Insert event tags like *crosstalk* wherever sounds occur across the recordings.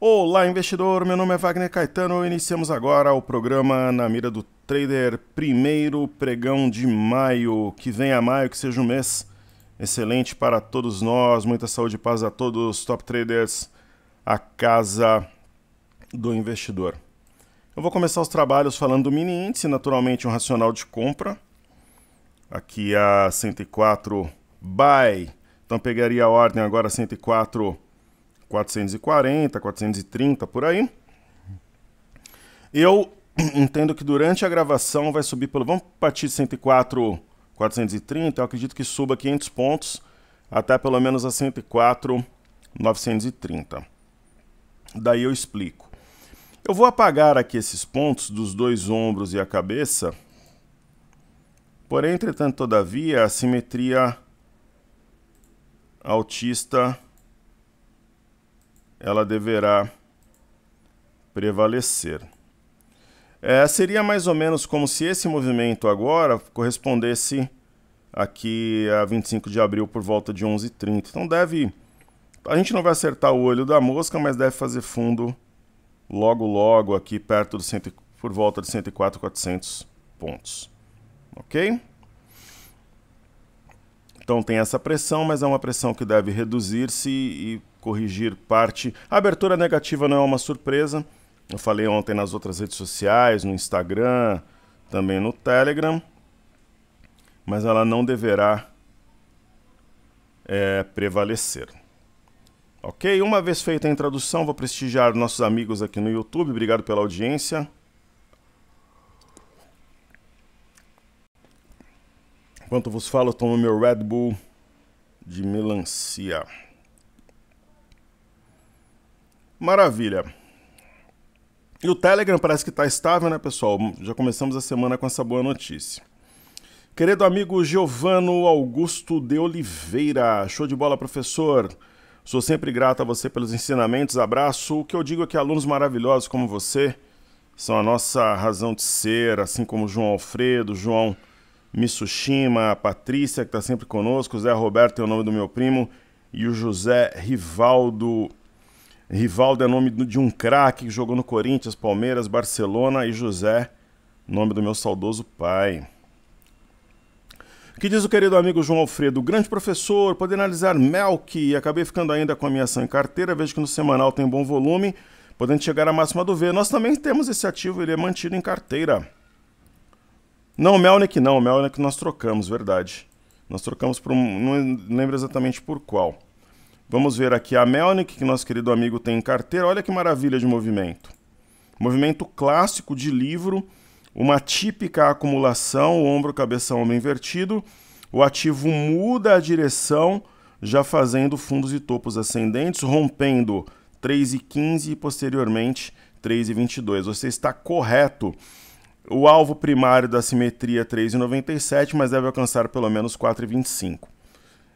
Olá, investidor. Meu nome é Wagner Caetano. Iniciamos agora o programa Na Mira do Trader, primeiro pregão de maio. Que venha maio, que seja um mês excelente para todos nós. Muita saúde e paz a todos, top traders, a casa do investidor. Eu vou começar os trabalhos falando do mini índice, naturalmente um racional de compra. Aqui a 104 buy. Então pegaria a ordem agora 104 440, 430 por aí. Eu *clears throat* entendo que durante a gravação vai subir pelo. Vamos partir de 104, 430. Eu acredito que suba 500 pontos até pelo menos a 104, 930. Daí eu explico. Eu vou apagar aqui esses pontos dos dois ombros e a cabeça. Porém, entretanto, todavia, a simetria autista ela deverá prevalecer. É, seria mais ou menos como se esse movimento agora correspondesse aqui a 25 de abril por volta de 11h30. Então deve. A gente não vai acertar o olho da mosca, mas deve fazer fundo logo, logo aqui perto do cento, por volta de 104, 400 pontos. Ok? Então tem essa pressão, mas é uma pressão que deve reduzir-se e corrigir parte. A abertura negativa não é uma surpresa. Eu falei ontem nas outras redes sociais, no Instagram, também no Telegram. Mas ela não deverá é, prevalecer. Ok? Uma vez feita a introdução, vou prestigiar nossos amigos aqui no YouTube. Obrigado pela audiência. Enquanto vos falo, tomo meu Red Bull de melancia. Maravilha. E o Telegram parece que está estável, né, pessoal? Já começamos a semana com essa boa notícia. Querido amigo Giovano Augusto de Oliveira, show de bola, professor. Sou sempre grato a você pelos ensinamentos, abraço. O que eu digo é que alunos maravilhosos como você são a nossa razão de ser, assim como João Alfredo, João Mitsushima, a Patrícia, que está sempre conosco, Zé Roberto é o nome do meu primo, e o José Rivaldo Rivaldo é nome de um craque que jogou no Corinthians, Palmeiras, Barcelona e José, nome do meu saudoso pai. O que diz o querido amigo João Alfredo? Grande professor, poder analisar Melk e acabei ficando ainda com a minha ação em carteira, vejo que no semanal tem bom volume, podendo chegar à máxima do V. Nós também temos esse ativo, ele é mantido em carteira. Não, Melnick não, Melnick nós trocamos, verdade. Nós trocamos por um, não lembro exatamente por qual. Vamos ver aqui a Melnick, que nosso querido amigo tem em carteira. Olha que maravilha de movimento. Movimento clássico de livro, uma típica acumulação, ombro, cabeça, ombro invertido. O ativo muda a direção, já fazendo fundos e topos ascendentes, rompendo 3,15 e e posteriormente 3,22. e Você está correto. O alvo primário da simetria é 3,97, mas deve alcançar pelo menos 4,25.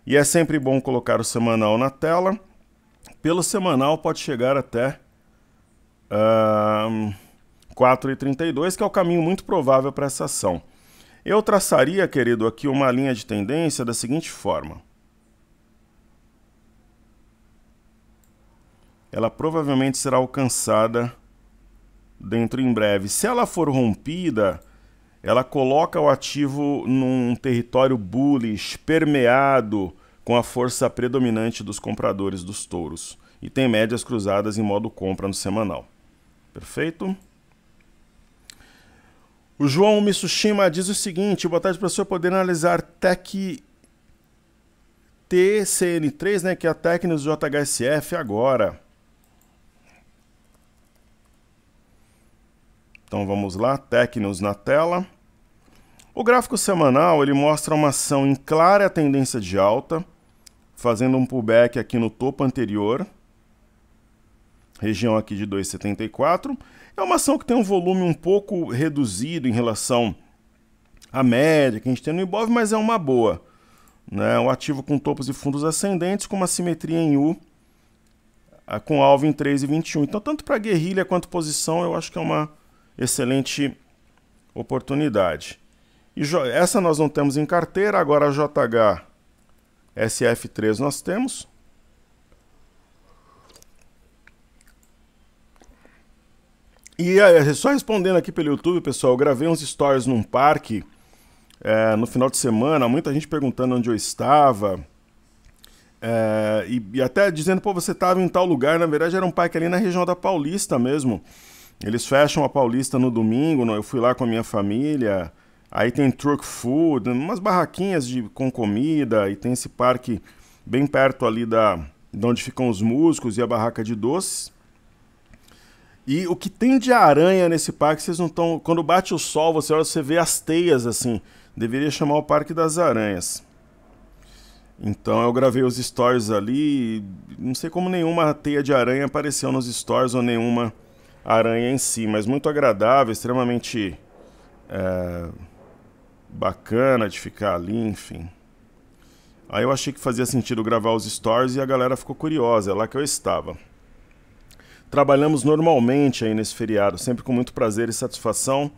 E é sempre bom colocar o semanal na tela. Pelo semanal pode chegar até uh, 4,32, que é o caminho muito provável para essa ação. Eu traçaria, querido, aqui uma linha de tendência da seguinte forma. Ela provavelmente será alcançada dentro em breve. Se ela for rompida ela coloca o ativo num território bullish, permeado com a força predominante dos compradores dos touros e tem médias cruzadas em modo compra no semanal. Perfeito? O João Mitsushima diz o seguinte: boa tarde, senhor Poder analisar TEC TCN3, né, que é a TEC nos JHSF agora. Então vamos lá, Tecnos na tela. O gráfico semanal ele mostra uma ação em clara tendência de alta, fazendo um pullback aqui no topo anterior, região aqui de 2,74. É uma ação que tem um volume um pouco reduzido em relação à média que a gente tem no Ibov, mas é uma boa. Né? Um ativo com topos e fundos ascendentes, com uma simetria em U, com alvo em 3,21. Então, tanto para guerrilha quanto posição, eu acho que é uma excelente oportunidade. E essa nós não temos em carteira, agora a JH SF3 nós temos. E eh, só respondendo aqui pelo YouTube, pessoal, eu gravei uns stories num parque é, no final de semana, muita gente perguntando onde eu estava. É, e, e, até dizendo, pô, você estava em tal lugar, na verdade era um parque ali na região da Paulista mesmo. Eles fecham a Paulista no domingo, eu fui lá com a minha família. Aí tem truck food, umas barraquinhas de, com comida, e tem esse parque bem perto ali da, de onde ficam os músicos e a barraca de doces. E o que tem de aranha nesse parque, vocês não estão. Quando bate o sol, você olha, você vê as teias assim. Deveria chamar o Parque das Aranhas. Então eu gravei os stories ali. Não sei como nenhuma teia de aranha apareceu nos stories ou nenhuma aranha em si, mas muito agradável, extremamente é, bacana de ficar ali, enfim. Aí eu achei que fazia sentido gravar os stories e a galera ficou curiosa, é lá que eu estava. Trabalhamos normalmente aí nesse feriado, sempre com muito prazer e satisfação,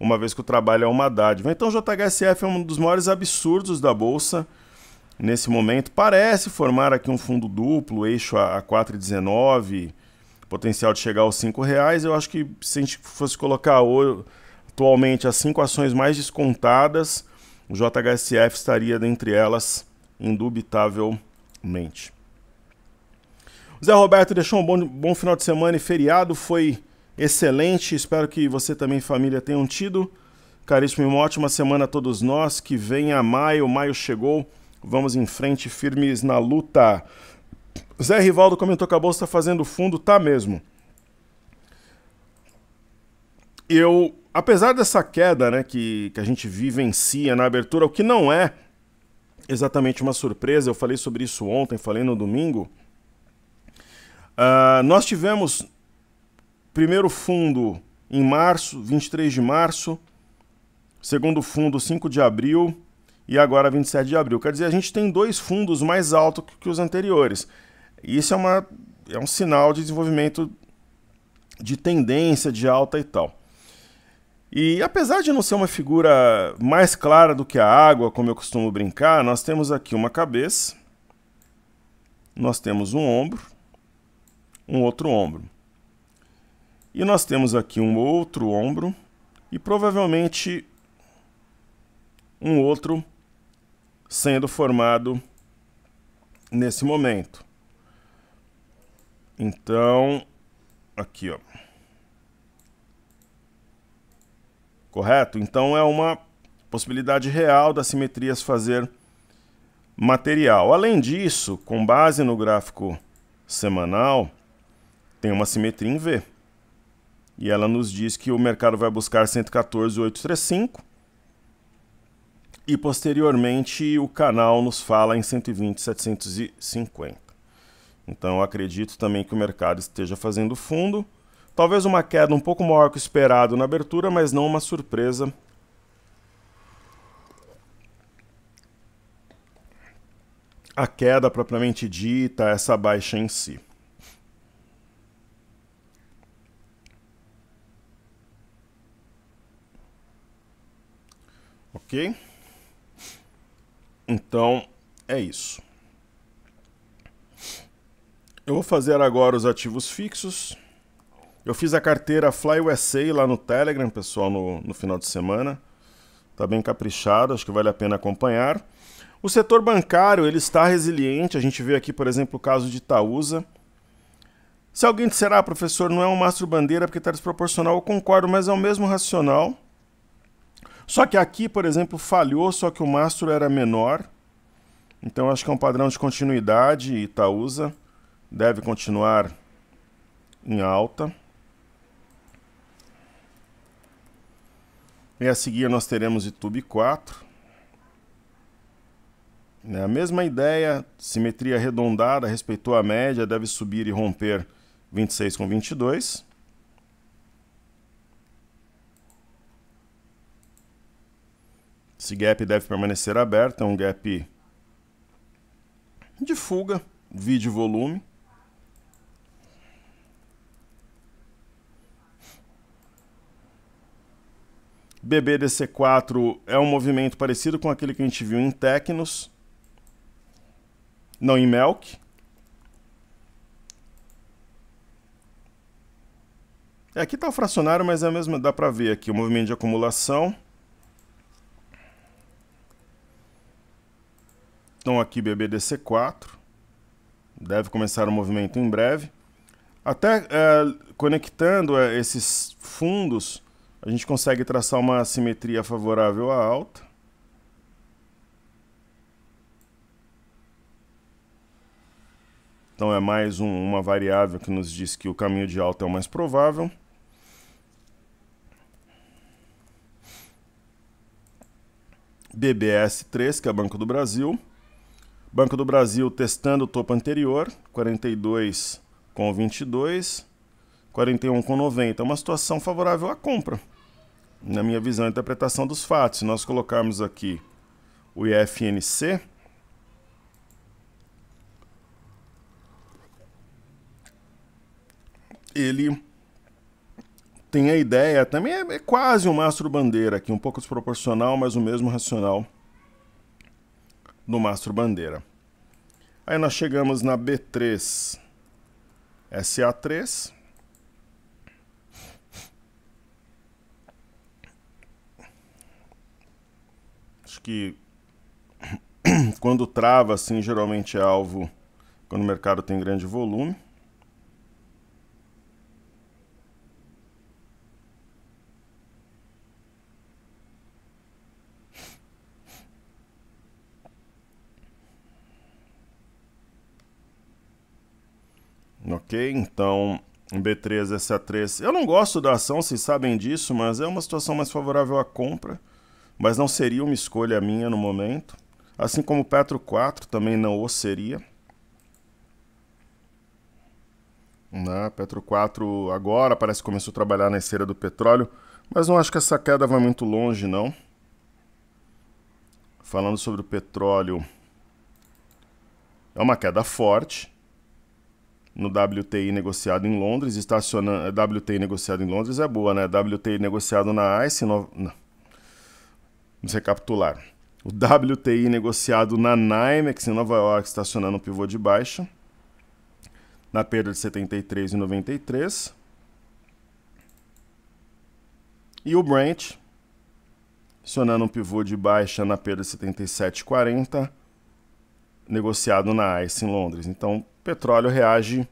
uma vez que o trabalho é uma dádiva. Então o JHSF é um dos maiores absurdos da Bolsa nesse momento. Parece formar aqui um fundo duplo, eixo a 4,19 potencial de chegar aos R$ reais. Eu acho que se a gente fosse colocar atualmente as cinco ações mais descontadas, o JHSF estaria dentre elas, indubitavelmente. Zé Roberto deixou um bom, bom final de semana e feriado, foi excelente. Espero que você também, família, tenham tido. Caríssimo, uma ótima semana a todos nós. Que venha maio, maio chegou. Vamos em frente, firmes na luta. Zé Rivaldo comentou que a bolsa está fazendo fundo, tá mesmo. Eu, apesar dessa queda né, que, que a gente vivencia na abertura, o que não é exatamente uma surpresa, eu falei sobre isso ontem, falei no domingo. Uh, nós tivemos primeiro fundo em março, 23 de março, segundo fundo 5 de abril e agora 27 de abril. Quer dizer, a gente tem dois fundos mais altos que os anteriores. Isso é, uma, é um sinal de desenvolvimento de tendência de alta e tal. E apesar de não ser uma figura mais clara do que a água, como eu costumo brincar, nós temos aqui uma cabeça, nós temos um ombro, um outro ombro. E nós temos aqui um outro ombro e provavelmente um outro sendo formado nesse momento. Então, aqui, ó. Correto? Então é uma possibilidade real das simetrias fazer material. Além disso, com base no gráfico semanal, tem uma simetria em V. E ela nos diz que o mercado vai buscar 114,835 e posteriormente o canal nos fala em 120,750. Então, acredito também que o mercado esteja fazendo fundo. Talvez uma queda um pouco maior que o esperado na abertura, mas não uma surpresa. A queda propriamente dita, essa baixa em si. Ok? Então, é isso. Eu vou fazer agora os ativos fixos. Eu fiz a carteira Fly USA lá no Telegram, pessoal, no, no final de semana. Está bem caprichado, acho que vale a pena acompanhar. O setor bancário ele está resiliente. A gente vê aqui, por exemplo, o caso de Itaúsa. Se alguém disser, ah, professor, não é um mastro bandeira porque está desproporcional, eu concordo, mas é o mesmo racional. Só que aqui, por exemplo, falhou, só que o mastro era menor. Então acho que é um padrão de continuidade Itaúsa deve continuar em alta. E a seguir nós teremos YouTube 4. É a mesma ideia, simetria arredondada, respeitou a média, deve subir e romper 26 com 22. Esse gap deve permanecer aberto, é um gap de fuga, vídeo volume. BBDC4 é um movimento parecido com aquele que a gente viu em Tecnos, não em Melk. É, aqui está o fracionário, mas é mesmo, dá para ver aqui o movimento de acumulação. Então aqui BBDC4, deve começar o movimento em breve. Até é, conectando é, esses fundos, a gente consegue traçar uma simetria favorável à alta. Então é mais um, uma variável que nos diz que o caminho de alta é o mais provável. BBS3, que é Banco do Brasil. Banco do Brasil testando o topo anterior, 42 com 22, 41 com 90. É uma situação favorável à compra na minha visão, a interpretação dos fatos. Se nós colocarmos aqui o IFNC, ele tem a ideia, também é, é quase um mastro bandeira aqui, um pouco desproporcional, mas o mesmo racional do mastro bandeira. Aí nós chegamos na B3, SA3, que *clears throat* quando trava assim, geralmente é alvo quando o mercado tem grande volume. Ok, então B3, SA3. Eu não gosto da ação, vocês sabem disso, mas é uma situação mais favorável à compra mas não seria uma escolha minha no momento. Assim como Petro 4 também não o seria. Né? Petro 4 agora parece que começou a trabalhar na esteira do petróleo, mas não acho que essa queda vai muito longe, não. Falando sobre o petróleo, é uma queda forte no WTI negociado em Londres, estaciona... WTI negociado em Londres é boa, né? WTI negociado na ICE, no... não. Vamos recapitular. O WTI negociado na NYMEX em Nova York estacionando o pivô de baixa. Na perda de 73,93. E o Brent acionando um pivô de baixa na perda de 77,40 negociado na ICE em Londres. Então, petróleo reage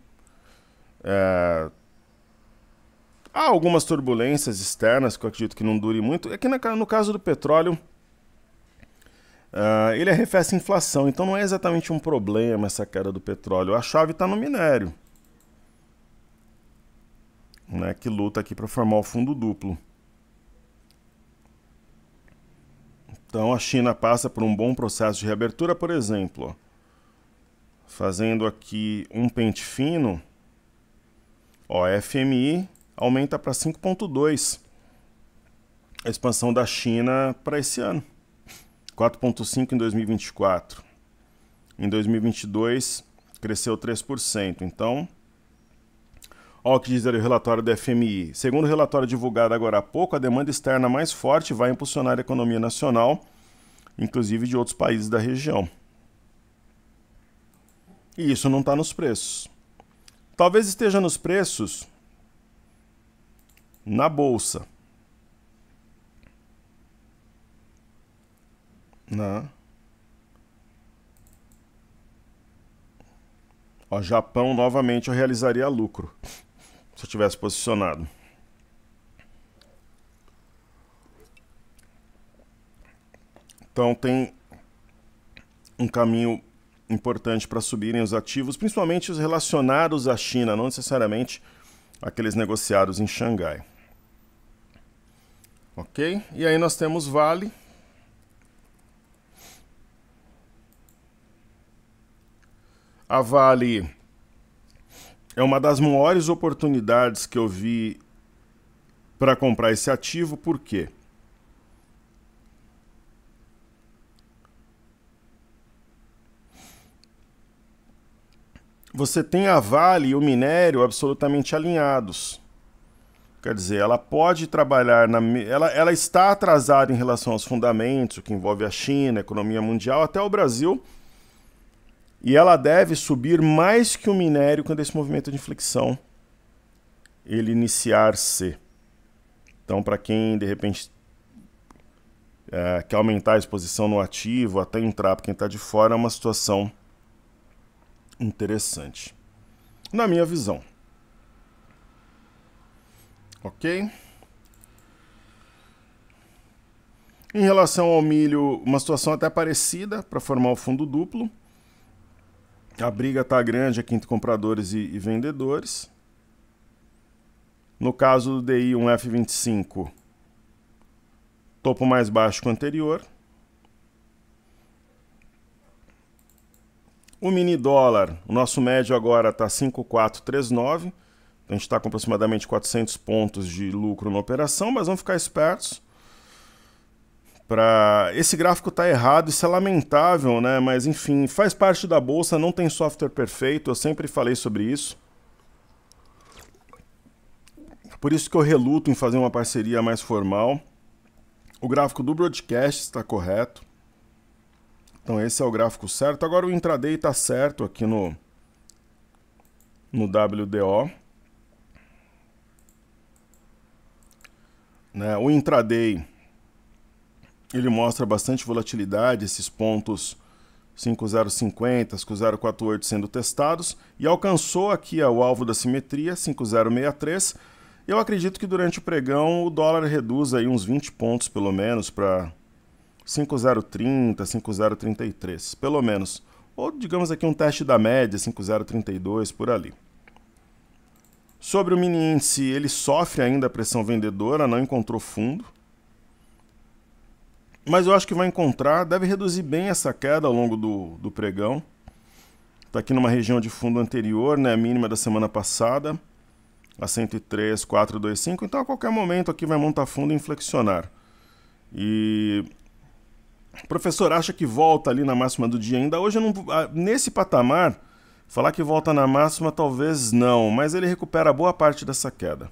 é, Há algumas turbulências externas que eu acredito que não dure muito. É que no caso do petróleo, uh, ele arrefece a inflação, então não é exatamente um problema essa queda do petróleo. A chave está no minério, né, que luta aqui para formar o fundo duplo. Então a China passa por um bom processo de reabertura, por exemplo. Ó, fazendo aqui um pente fino, ó, FMI aumenta para 5,2 a expansão da China para esse ano. 4,5 em 2024. Em 2022 cresceu 3%. Então, Olha o que diz ali o relatório do FMI. Segundo o relatório divulgado agora há pouco, a demanda externa mais forte vai impulsionar a economia nacional, inclusive de outros países da região. E isso não está nos preços. Talvez esteja nos preços na bolsa. Na o Japão novamente eu realizaria lucro *laughs* se eu tivesse posicionado. Então tem um caminho importante para subirem os ativos, principalmente os relacionados à China, não necessariamente aqueles negociados em Xangai. Ok? E aí nós temos vale. A Vale é uma das maiores oportunidades que eu vi para comprar esse ativo, por quê? Você tem a Vale e o minério absolutamente alinhados. Quer dizer, ela pode trabalhar na. Ela, ela está atrasada em relação aos fundamentos, o que envolve a China, a economia mundial, até o Brasil. E ela deve subir mais que o minério quando esse movimento de inflexão ele iniciar-se. Então, para quem de repente é, quer aumentar a exposição no ativo, até entrar, para quem está de fora, é uma situação interessante, na minha visão ok? Em relação ao milho, uma situação até parecida para formar o fundo duplo. A briga está grande aqui entre compradores e, e vendedores. No caso do DI 1F25, topo mais baixo que o anterior. O mini dólar, o nosso médio agora está 5,439. A gente está com aproximadamente 400 pontos de lucro na operação, mas vamos ficar espertos. Pra... Esse gráfico está errado, isso é lamentável, né? mas enfim, faz parte da bolsa, não tem software perfeito, eu sempre falei sobre isso. Por isso que eu reluto em fazer uma parceria mais formal. O gráfico do broadcast está correto. Então esse é o gráfico certo. Agora o intraday está certo aqui no, no WDO. Né? O intraday ele mostra bastante volatilidade, esses pontos 5050, 5048 sendo testados e alcançou aqui o alvo da simetria 5063. Eu acredito que durante o pregão o dólar reduz aí uns 20 pontos pelo menos para 5030, 5033, pelo menos. Ou digamos aqui um teste da média 5032 por ali. Sobre o mini índice, ele sofre ainda a pressão vendedora, não encontrou fundo. Mas eu acho que vai encontrar, deve reduzir bem essa queda ao longo do, do pregão. Está aqui numa região de fundo anterior, né, a mínima da semana passada, a 103,425. Então, a qualquer momento aqui vai montar fundo e inflexionar. E o professor acha que volta ali na máxima do dia ainda. Hoje, não, ah, nesse patamar, Falar que volta na máxima talvez não, mas ele recupera boa parte dessa queda.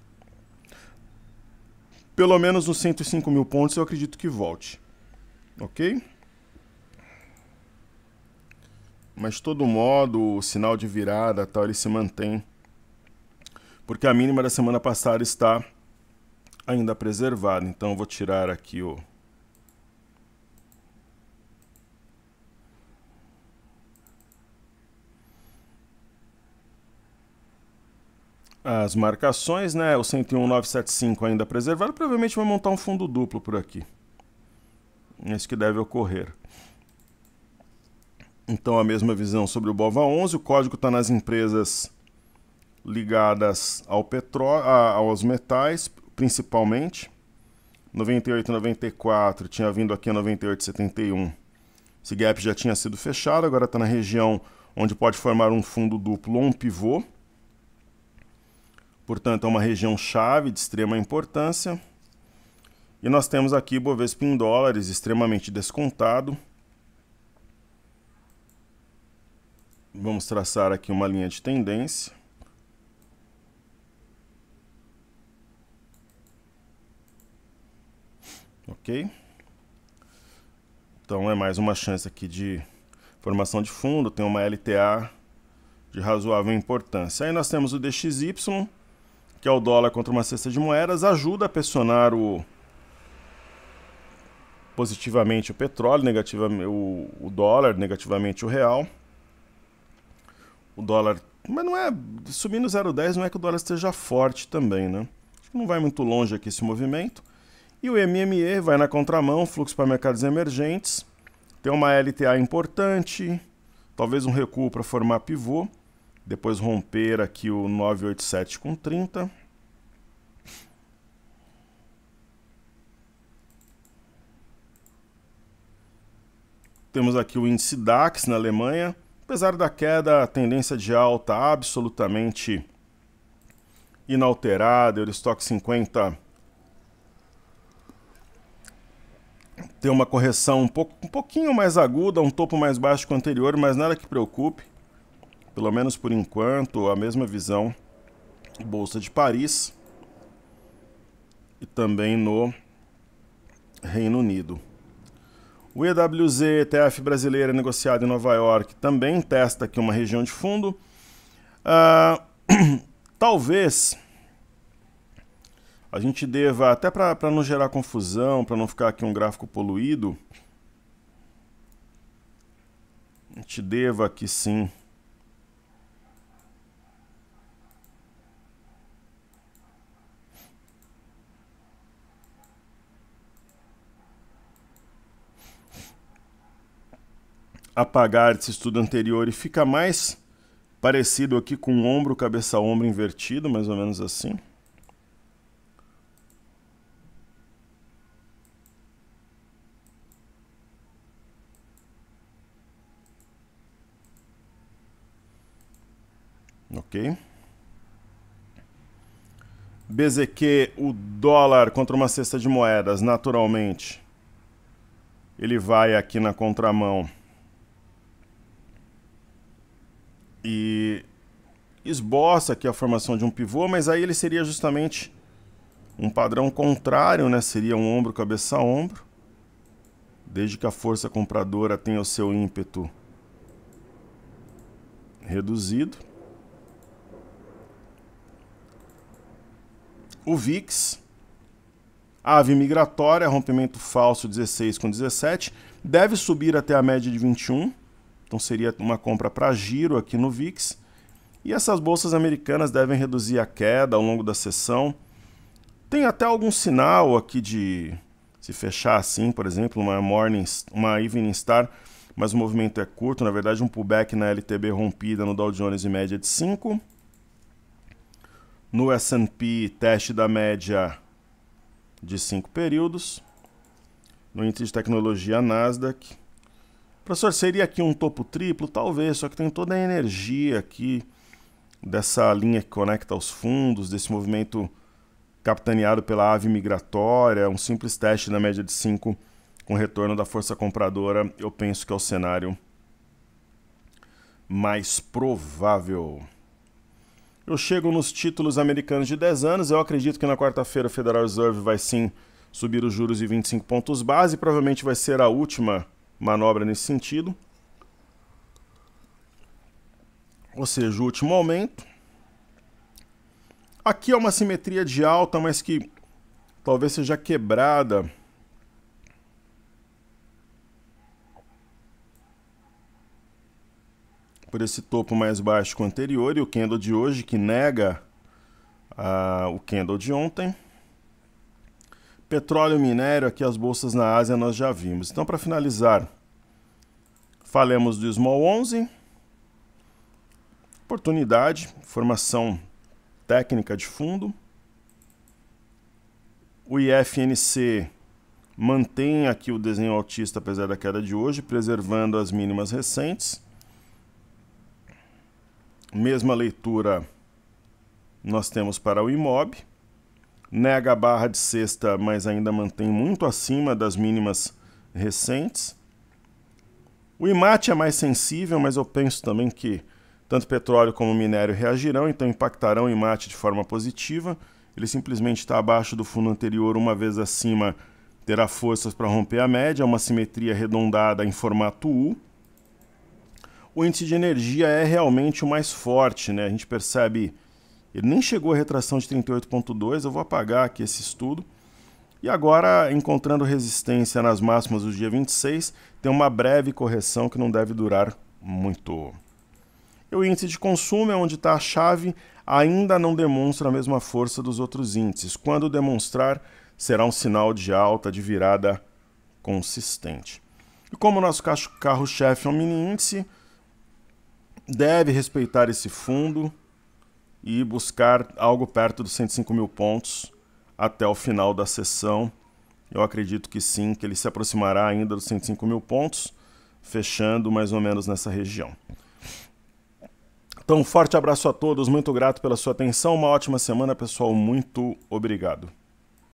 Pelo menos nos 105 mil pontos eu acredito que volte. Ok? Mas de todo modo, o sinal de virada tal, ele se mantém. Porque a mínima da semana passada está ainda preservada. Então eu vou tirar aqui o as marcações, né? O 101975 ainda preservado, provavelmente vai montar um fundo duplo por aqui. É isso que deve ocorrer. Então a mesma visão sobre o Bova 11, o código está nas empresas ligadas ao petróleo, aos metais, principalmente. 98.94 tinha vindo aqui a 98.71. Esse gap já tinha sido fechado, agora está na região onde pode formar um fundo duplo ou um pivô. Portanto, é uma região chave de extrema importância. E nós temos aqui Bovespa em dólares extremamente descontado. Vamos traçar aqui uma linha de tendência. Ok? Então é mais uma chance aqui de formação de fundo, tem uma LTA de razoável importância. Aí nós temos o DXY, que é o dólar contra uma cesta de moedas, ajuda a pressionar o positivamente o petróleo, negativamente o, o dólar, negativamente o real. O dólar, mas não é subindo 0,10 não é que o dólar esteja forte também, né? Acho que não vai muito longe aqui esse movimento. E o MME vai na contramão, fluxo para mercados emergentes. Tem uma LTA importante, talvez um recuo para formar pivô. Depois romper aqui o 987 com 30. Temos aqui o índice DAX na Alemanha. Apesar da queda, a tendência de alta absolutamente inalterada. O estoque 50 tem uma correção um, pouco, um pouquinho mais aguda, um topo mais baixo que o anterior, mas nada que preocupe pelo menos por enquanto, a mesma visão Bolsa de Paris e também no Reino Unido. O EWZ ETF brasileiro negociado em Nova York também testa aqui uma região de fundo. Ah, *clears throat* talvez a gente deva, até para não gerar confusão, para não ficar aqui um gráfico poluído, a gente deva aqui sim apagar esse estudo anterior e fica mais parecido aqui com ombro, cabeça, ombro invertido, mais ou menos assim. Ok. BZQ, o dólar contra uma cesta de moedas, naturalmente, ele vai aqui na contramão E esboça aqui a formação de um pivô, mas aí ele seria justamente um padrão contrário, né? Seria um ombro cabeça ombro. Desde que a força compradora tenha o seu ímpeto reduzido. O VIX, ave migratória, rompimento falso 16 com 17, deve subir até a média de 21 então seria uma compra para giro aqui no VIX. E essas bolsas americanas devem reduzir a queda ao longo da sessão. Tem até algum sinal aqui de se fechar assim, por exemplo, uma morning, uma evening star, mas o movimento é curto, na verdade um pullback na LTB rompida no Dow Jones em média de 5. No S&P, teste da média de 5 períodos. No índice de tecnologia Nasdaq, Professor, seria aqui um topo triplo? Talvez, só que tem toda a energia aqui dessa linha que conecta os fundos, desse movimento capitaneado pela ave migratória, um simples teste na média de 5 com retorno da força compradora, eu penso que é o cenário mais provável. Eu chego nos títulos americanos de 10 anos, eu acredito que na quarta-feira o Federal Reserve vai sim subir os juros de 25 pontos base, provavelmente vai ser a última manobra nesse sentido. Ou seja, o último aumento. Aqui é uma simetria de alta, mas que talvez seja quebrada. Por esse topo mais baixo que o anterior e o candle de hoje que nega ah, o candle de ontem. Petróleo, minério, aqui as bolsas na Ásia nós já vimos. Então, para finalizar, falemos do Small 11. Oportunidade, formação técnica de fundo. O IFNC mantém aqui o desenho autista apesar da queda de hoje, preservando as mínimas recentes. Mesma leitura nós temos para o IMOB nega a barra de sexta, mas ainda mantém muito acima das mínimas recentes. O imate é mais sensível, mas eu penso também que tanto petróleo como minério reagirão, então impactarão o imate de forma positiva. Ele simplesmente está abaixo do fundo anterior, uma vez acima terá forças para romper a média, uma simetria arredondada em formato U. O índice de energia é realmente o mais forte, né? A gente percebe ele nem chegou à retração de 38,2, eu vou apagar aqui esse estudo. E agora, encontrando resistência nas máximas do dia 26, tem uma breve correção que não deve durar muito. E o índice de consumo é onde está a chave, ainda não demonstra a mesma força dos outros índices. Quando demonstrar, será um sinal de alta, de virada consistente. E como o nosso carro-chefe é um mini índice, deve respeitar esse fundo, e buscar algo perto dos 105 mil pontos até o final da sessão. Eu acredito que sim, que ele se aproximará ainda dos 105 mil pontos, fechando mais ou menos nessa região. Então, um forte abraço a todos, muito grato pela sua atenção, uma ótima semana, pessoal, muito obrigado.